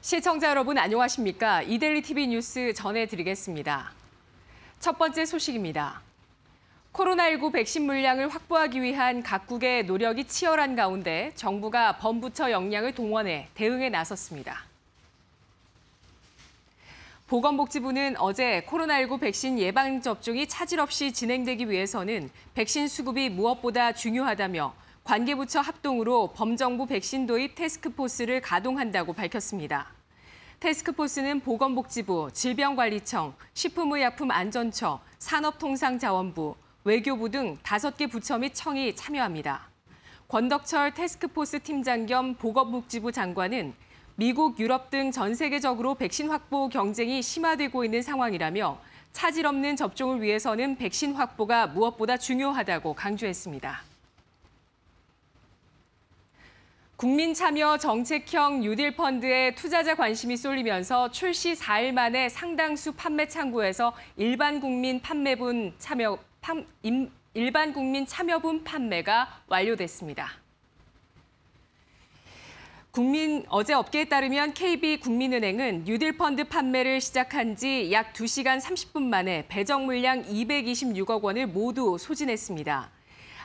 시청자 여러분 안녕하십니까? 이데일리 TV 뉴스 전해드리겠습니다. 첫 번째 소식입니다. 코로나19 백신 물량을 확보하기 위한 각국의 노력이 치열한 가운데 정부가 범부처 역량을 동원해 대응에 나섰습니다. 보건복지부는 어제 코로나19 백신 예방접종이 차질 없이 진행되기 위해서는 백신 수급이 무엇보다 중요하다며 관계부처 합동으로 범정부 백신 도입 테스크포스를 가동한다고 밝혔습니다. 테스크포스는 보건복지부, 질병관리청, 식품의약품안전처, 산업통상자원부, 외교부 등 다섯 개 부처 및 청이 참여합니다. 권덕철 테스크포스 팀장 겸 보건복지부 장관은 미국, 유럽 등 전 세계적으로 백신 확보 경쟁이 심화되고 있는 상황이라며 차질 없는 접종을 위해서는 백신 확보가 무엇보다 중요하다고 강조했습니다. 국민 참여 정책형 뉴딜 펀드에 투자자 관심이 쏠리면서 출시 4일 만에 상당수 판매 창구에서 일반 국민 판매분 참여 판, 임, 일반 국민 참여분 판매가 완료됐습니다. 국민 어제 업계에 따르면 KB 국민은행은 뉴딜 펀드 판매를 시작한 지 약 2시간 30분 만에 배정 물량 226억 원을 모두 소진했습니다.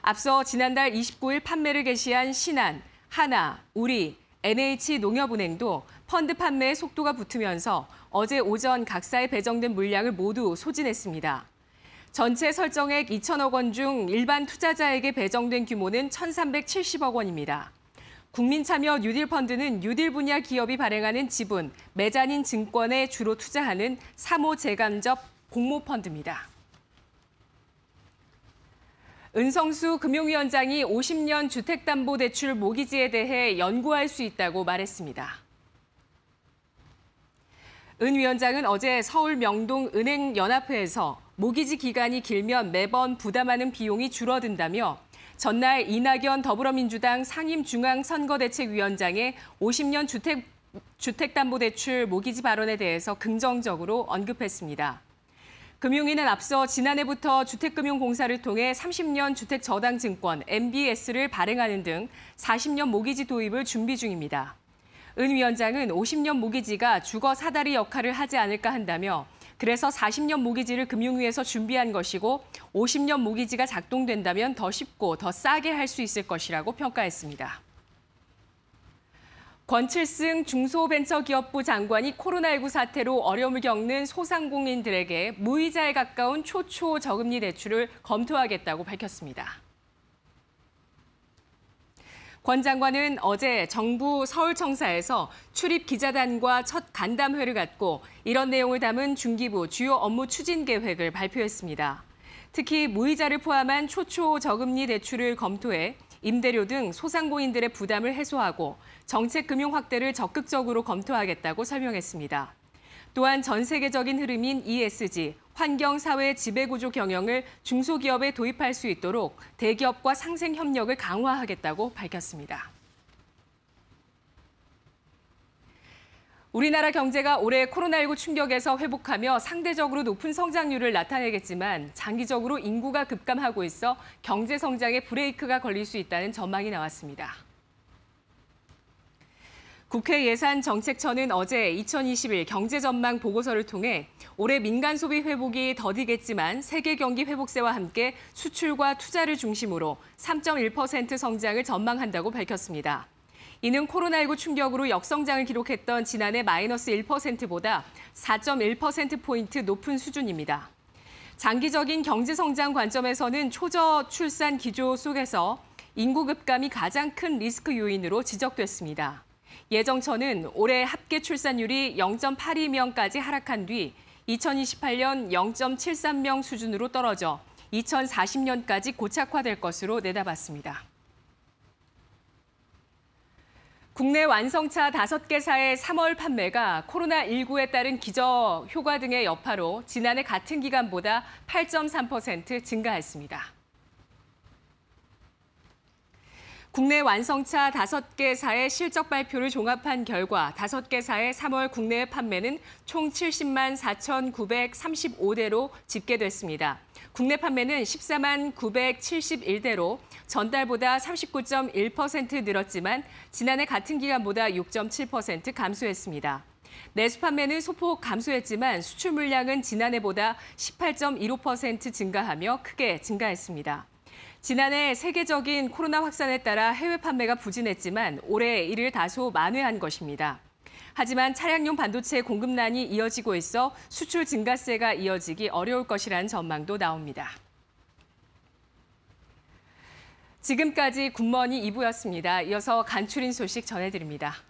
앞서 지난달 29일 판매를 개시한 신한 하나, 우리, NH농협은행도 펀드 판매의 속도가 붙으면서 어제 오전 각사에 배정된 물량을 모두 소진했습니다. 전체 설정액 2천억 원 중 일반 투자자에게 배정된 규모는 1,370억 원입니다. 국민참여 뉴딜 펀드는 뉴딜 분야 기업이 발행하는 지분, 매자닌 증권에 주로 투자하는 3호 재감접 공모 펀드입니다. 은성수 금융위원장이 50년 주택담보대출 모기지에 대해 연구할 수 있다고 말했습니다. 은 위원장은 어제 서울 명동 은행연합회에서 모기지 기간이 길면 매번 부담하는 비용이 줄어든다며 전날 이낙연 더불어민주당 상임중앙선거대책위원장의 50년 주택, 주택담보대출 모기지 발언에 대해서 긍정적으로 언급했습니다. 금융위는 앞서 지난해부터 주택금융공사를 통해 30년 주택저당증권 MBS를 발행하는 등 40년 모기지 도입을 준비 중입니다. 은 위원장은 50년 모기지가 주거 사다리 역할을 하지 않을까 한다며 그래서 40년 모기지를 금융위에서 준비한 것이고 50년 모기지가 작동된다면 더 쉽고 더 싸게 할 수 있을 것이라고 평가했습니다. 권칠승 중소벤처기업부 장관이 코로나19 사태로 어려움을 겪는 소상공인들에게 무이자에 가까운 초초 저금리 대출을 검토하겠다고 밝혔습니다. 권 장관은 어제 정부 서울청사에서 출입 기자단과 첫 간담회를 갖고 이런 내용을 담은 중기부 주요 업무 추진 계획을 발표했습니다. 특히 무이자를 포함한 초초 저금리 대출을 검토해 임대료 등 소상공인들의 부담을 해소하고 정책 금융 확대를 적극적으로 검토하겠다고 설명했습니다. 또한 전 세계적인 흐름인 ESG, 환경 사회 지배 구조 경영을 중소기업에 도입할 수 있도록 대기업과 상생 협력을 강화하겠다고 밝혔습니다. 우리나라 경제가 올해 코로나19 충격에서 회복하며 상대적으로 높은 성장률을 나타내겠지만 장기적으로 인구가 급감하고 있어 경제 성장에 브레이크가 걸릴 수 있다는 전망이 나왔습니다. 국회 예산정책처는 어제 2021 경제전망 보고서를 통해 올해 민간 소비 회복이 더디겠지만 세계 경기 회복세와 함께 수출과 투자를 중심으로 3.1% 성장을 전망한다고 밝혔습니다. 이는 코로나19 충격으로 역성장을 기록했던 지난해 마이너스 1%보다 4.1%포인트 높은 수준입니다. 장기적인 경제성장 관점에서는 초저 출산 기조 속에서 인구 급감이 가장 큰 리스크 요인으로 지적됐습니다. 예정처는 올해 합계 출산율이 0.82명까지 하락한 뒤 2028년 0.73명 수준으로 떨어져 2040년까지 고착화될 것으로 내다봤습니다. 국내 완성차 5개사의 3월 판매가 코로나19에 따른 기저 효과 등의 여파로 지난해 같은 기간보다 8.3% 증가했습니다. 국내 완성차 5개사의 실적 발표를 종합한 결과 5개사의 3월 국내 판매는 총 70만 4,935대로 집계됐습니다. 국내 판매는 14만 971대로 전달보다 39.1% 늘었지만 지난해 같은 기간보다 6.7% 감소했습니다. 내수 판매는 소폭 감소했지만 수출 물량은 지난해보다 18.15% 증가하며 크게 증가했습니다. 지난해 세계적인 코로나 확산에 따라 해외 판매가 부진했지만 올해 이를 다소 만회한 것입니다. 하지만 차량용 반도체 공급난이 이어지고 있어 수출 증가세가 이어지기 어려울 것이란 전망도 나옵니다. 지금까지 굿머니 2부였습니다. 이어서 간추린 소식 전해드립니다.